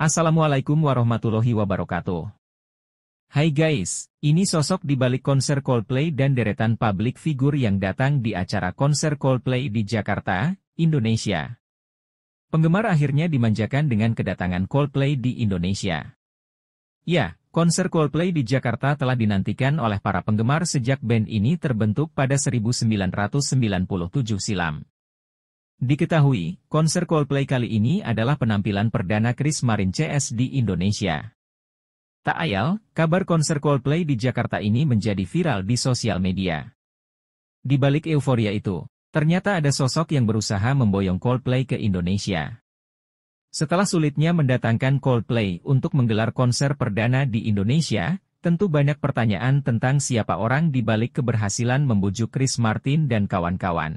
Assalamualaikum warahmatullahi wabarakatuh. Hai guys, ini sosok di balik konser Coldplay dan deretan publik figur yang datang di acara konser Coldplay di Jakarta, Indonesia. Penggemar akhirnya dimanjakan dengan kedatangan Coldplay di Indonesia. Ya, konser Coldplay di Jakarta telah dinantikan oleh para penggemar sejak band ini terbentuk pada 1997 silam. Diketahui, konser Coldplay kali ini adalah penampilan perdana Chris Marin CS di Indonesia. Tak ayal, kabar konser Coldplay di Jakarta ini menjadi viral di sosial media. Di balik euforia itu, ternyata ada sosok yang berusaha memboyong Coldplay ke Indonesia. Setelah sulitnya mendatangkan Coldplay untuk menggelar konser perdana di Indonesia, tentu banyak pertanyaan tentang siapa orang di balik keberhasilan membujuk Chris Martin dan kawan-kawan.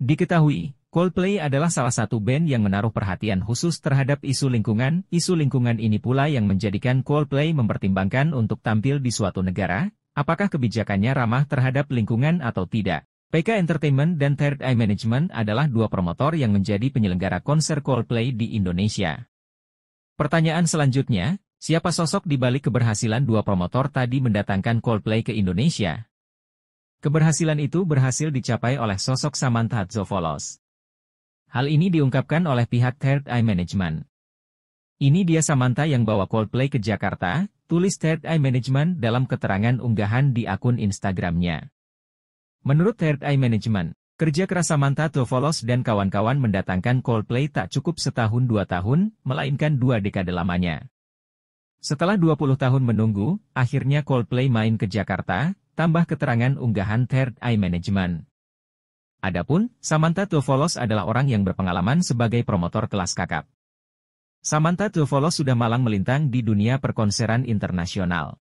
Diketahui, Coldplay adalah salah satu band yang menaruh perhatian khusus terhadap isu lingkungan. Isu lingkungan ini pula yang menjadikan Coldplay mempertimbangkan untuk tampil di suatu negara, apakah kebijakannya ramah terhadap lingkungan atau tidak. PK Entertainment dan Third Eye Management adalah dua promotor yang menjadi penyelenggara konser Coldplay di Indonesia. Pertanyaan selanjutnya, siapa sosok di balik keberhasilan dua promotor tadi mendatangkan Coldplay ke Indonesia? Keberhasilan itu berhasil dicapai oleh sosok Samantha Zofolos. Hal ini diungkapkan oleh pihak Third Eye Management. Ini dia Samantha yang bawa Coldplay ke Jakarta, tulis Third Eye Management dalam keterangan unggahan di akun Instagramnya. Menurut Third Eye Management, kerja keras Samantha Tovolos dan kawan-kawan mendatangkan Coldplay tak cukup setahun dua tahun, melainkan dua dekade lamanya. Setelah 20 tahun menunggu, akhirnya Coldplay main ke Jakarta, tambah keterangan unggahan Third Eye Management. Adapun, Samantha Tufolos adalah orang yang berpengalaman sebagai promotor kelas kakap. Samantha Tufolos sudah malang melintang di dunia perkonseran internasional.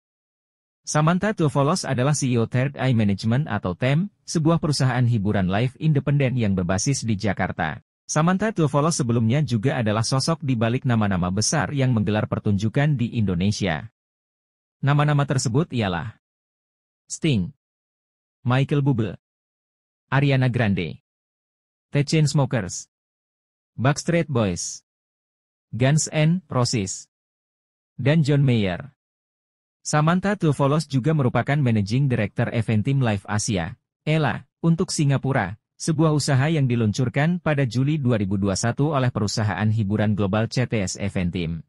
Samantha Tufolos adalah CEO Third Eye Management atau TEM, sebuah perusahaan hiburan live independen yang berbasis di Jakarta. Samantha Tufolos sebelumnya juga adalah sosok di balik nama-nama besar yang menggelar pertunjukan di Indonesia. Nama-nama tersebut ialah Sting, Michael Bublé, Ariana Grande. The Chainsmokers. Backstreet Boys. Guns N' Roses. Dan John Mayer. Samantha Tulfolos juga merupakan Managing Director Eventim Live Asia, ELA, untuk Singapura, sebuah usaha yang diluncurkan pada Juli 2021 oleh perusahaan hiburan global CTS Eventim.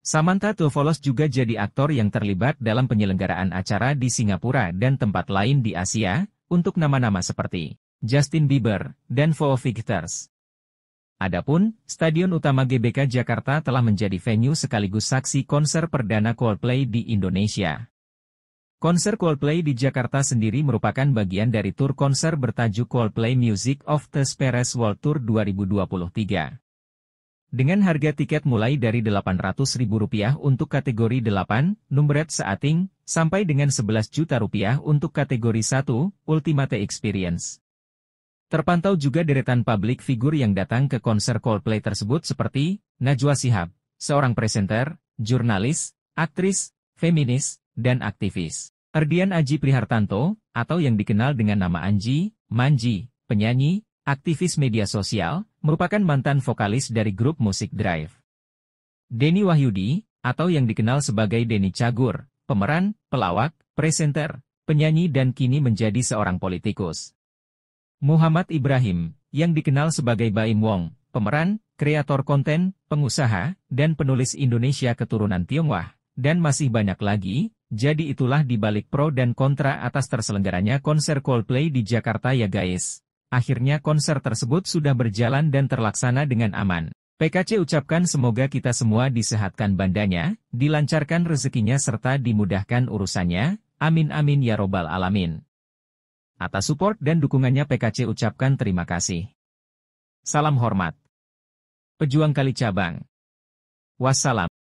Samantha Tulfolos juga jadi aktor yang terlibat dalam penyelenggaraan acara di Singapura dan tempat lain di Asia, untuk nama-nama seperti Justin Bieber dan Foo Fighters. Adapun, Stadion Utama GBK Jakarta telah menjadi venue sekaligus saksi konser perdana Coldplay di Indonesia. Konser Coldplay di Jakarta sendiri merupakan bagian dari tur konser bertajuk Coldplay Music of the Spheres World Tour 2023. Dengan harga tiket mulai dari Rp800.000 untuk kategori 8, numbered seating, sampai dengan 11 juta rupiah untuk kategori 1, Ultimate Experience. Terpantau juga deretan publik figur yang datang ke konser Coldplay tersebut seperti Najwa Sihab, seorang presenter, jurnalis, aktris, feminis, dan aktivis. Erdian Aji Prihartanto, atau yang dikenal dengan nama Anji, Manji, penyanyi, aktivis media sosial, merupakan mantan vokalis dari grup musik Drive. Denny Wahyudi, atau yang dikenal sebagai Denny Cagur, pemeran, pelawak, presenter, penyanyi dan kini menjadi seorang politikus. Muhammad Ibrahim, yang dikenal sebagai Baim Wong, pemeran, kreator konten, pengusaha, dan penulis Indonesia keturunan Tionghoa, dan masih banyak lagi, jadi itulah dibalik pro dan kontra atas terselenggaranya konser Coldplay di Jakarta ya guys. Akhirnya konser tersebut sudah berjalan dan terlaksana dengan aman. PKC ucapkan semoga kita semua disehatkan bandanya, dilancarkan rezekinya serta dimudahkan urusannya, amin amin ya robbal alamin. Atas support dan dukungannya PKC ucapkan terima kasih. Salam hormat. Pejuang kali cabang. Wassalam.